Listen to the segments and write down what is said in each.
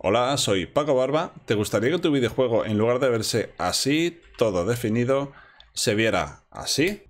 Hola, soy Paco Barba. ¿Te gustaría que tu videojuego, en lugar de verse así, todo definido, se viera así?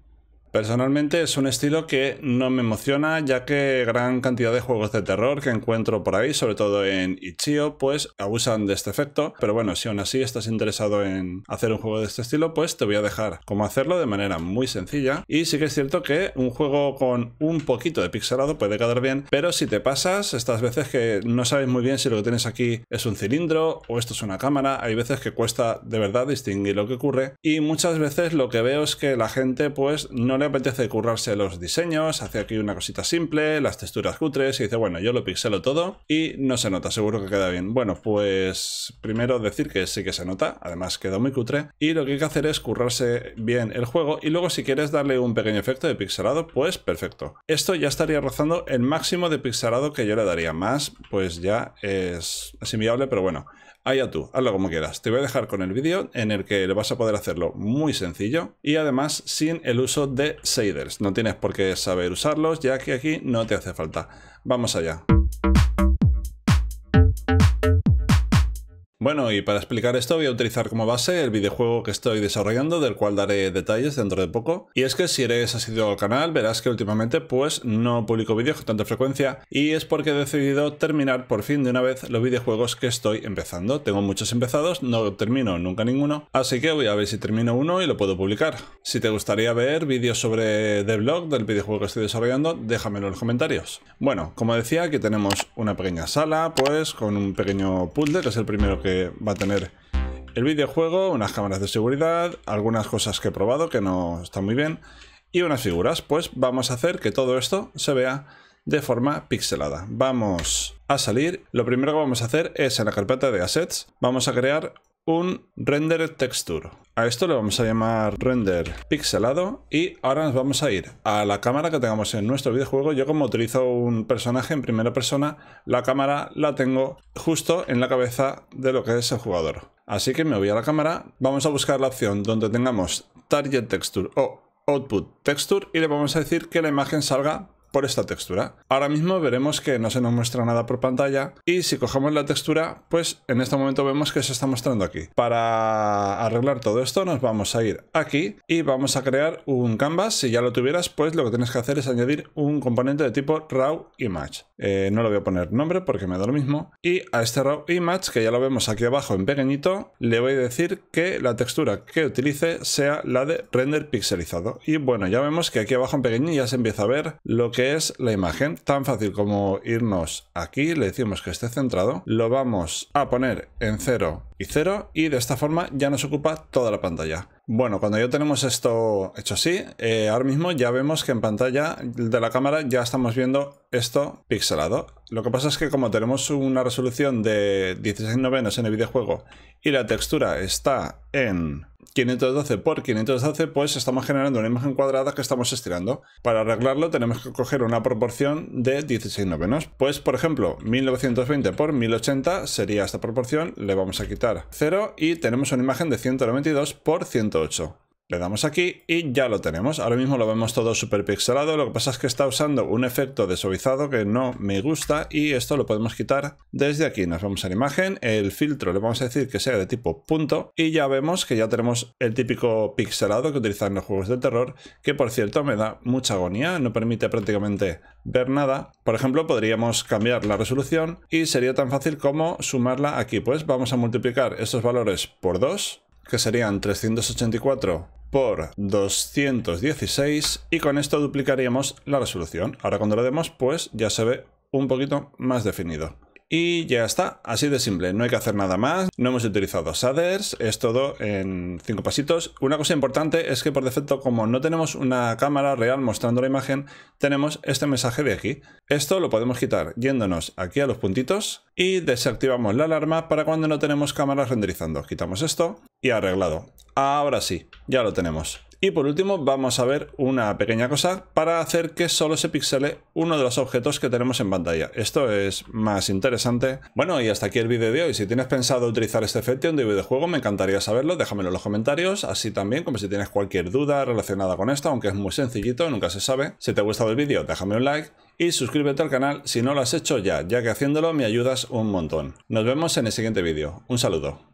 Personalmente es un estilo que no me emociona ya que gran cantidad de juegos de terror que encuentro por ahí, sobre todo en Ichio, pues abusan de este efecto. Pero bueno, si aún así estás interesado en hacer un juego de este estilo, pues te voy a dejar cómo hacerlo de manera muy sencilla. Y sí que es cierto que un juego con un poquito de pixelado puede quedar bien, pero si te pasas estas veces que no sabes muy bien si lo que tienes aquí es un cilindro o esto es una cámara, hay veces que cuesta de verdad distinguir lo que ocurre. Y muchas veces lo que veo es que la gente pues no le apetece currarse los diseños, hace aquí una cosita simple, las texturas cutres y dice, bueno, yo lo pixelo todo y no se nota, seguro que queda bien. Bueno, pues primero decir que sí que se nota, además quedó muy cutre y lo que hay que hacer es currarse bien el juego y luego si quieres darle un pequeño efecto de pixelado, pues perfecto. Esto ya estaría rozando el máximo de pixelado que yo le daría, más pues ya es, asimilable pero bueno allá tú, hazlo como quieras. Te voy a dejar con el vídeo en el que le vas a poder hacerlo muy sencillo y además sin el uso de shaders. No tienes por qué saber usarlos ya que aquí no te hace falta. Vamos allá. Bueno, y para explicar esto voy a utilizar como base el videojuego que estoy desarrollando, del cual daré detalles dentro de poco. Y es que si eres asiduo al canal, verás que últimamente pues no publico vídeos con tanta frecuencia y es porque he decidido terminar por fin de una vez los videojuegos que estoy empezando. Tengo muchos empezados, no termino nunca ninguno, así que voy a ver si termino uno y lo puedo publicar. Si te gustaría ver vídeos sobre devlog del videojuego que estoy desarrollando, déjamelo en los comentarios. Bueno, como decía, aquí tenemos una pequeña sala, pues con un pequeño puzzle, que es el primero que va a tener el videojuego, unas cámaras de seguridad, algunas cosas que he probado que no están muy bien y unas figuras. Pues vamos a hacer que todo esto se vea de forma pixelada. Vamos a salir. Lo primero que vamos a hacer es en la carpeta de assets, vamos a crear un render texture. A esto le vamos a llamar render pixelado y ahora nos vamos a ir a la cámara que tengamos en nuestro videojuego. Yo como utilizo un personaje en primera persona, la cámara la tengo justo en la cabeza de lo que es el jugador. Así que me voy a la cámara, vamos a buscar la opción donde tengamos target texture o output texture y le vamos a decir que la imagen salga por esta textura. Ahora mismo veremos que no se nos muestra nada por pantalla y si cogemos la textura, pues en este momento vemos que se está mostrando aquí. Para arreglar todo esto nos vamos a ir aquí y vamos a crear un canvas. Si ya lo tuvieras, pues lo que tienes que hacer es añadir un componente de tipo raw image. Eh, no lo voy a poner nombre porque me da lo mismo. Y a este raw image, que ya lo vemos aquí abajo en pequeñito, le voy a decir que la textura que utilice sea la de render pixelizado. Y bueno, ya vemos que aquí abajo en pequeñito ya se empieza a ver lo que que es la imagen. Tan fácil como irnos aquí, le decimos que esté centrado, lo vamos a poner en 0 y 0 y de esta forma ya nos ocupa toda la pantalla. Bueno, cuando ya tenemos esto hecho así, eh, ahora mismo ya vemos que en pantalla de la cámara ya estamos viendo esto pixelado. Lo que pasa es que como tenemos una resolución de 16 novenos en el videojuego y la textura está en 512 por 512, pues estamos generando una imagen cuadrada que estamos estirando. Para arreglarlo tenemos que coger una proporción de 16 novenos. Pues por ejemplo, 1920 por 1080 sería esta proporción, le vamos a quitar 0 y tenemos una imagen de 192 por 108. Le damos aquí y ya lo tenemos. Ahora mismo lo vemos todo súper pixelado. Lo que pasa es que está usando un efecto de que no me gusta y esto lo podemos quitar desde aquí. Nos vamos a la imagen, el filtro le vamos a decir que sea de tipo punto y ya vemos que ya tenemos el típico pixelado que utilizan los juegos de terror, que por cierto me da mucha agonía, no permite prácticamente ver nada. Por ejemplo, podríamos cambiar la resolución y sería tan fácil como sumarla aquí. Pues vamos a multiplicar estos valores por 2 que serían 384 por 216 y con esto duplicaríamos la resolución. Ahora cuando lo demos pues ya se ve un poquito más definido. Y ya está, así de simple, no hay que hacer nada más, no hemos utilizado shaders, es todo en cinco pasitos. Una cosa importante es que por defecto, como no tenemos una cámara real mostrando la imagen, tenemos este mensaje de aquí. Esto lo podemos quitar yéndonos aquí a los puntitos y desactivamos la alarma para cuando no tenemos cámaras renderizando. Quitamos esto y arreglado. Ahora sí, ya lo tenemos. Y por último vamos a ver una pequeña cosa para hacer que solo se pixele uno de los objetos que tenemos en pantalla. Esto es más interesante. Bueno y hasta aquí el vídeo de hoy. Si tienes pensado utilizar este efecto en tu videojuego me encantaría saberlo, déjamelo en los comentarios. Así también como si tienes cualquier duda relacionada con esto, aunque es muy sencillito, nunca se sabe. Si te ha gustado el vídeo déjame un like y suscríbete al canal si no lo has hecho ya, ya que haciéndolo me ayudas un montón. Nos vemos en el siguiente vídeo. Un saludo.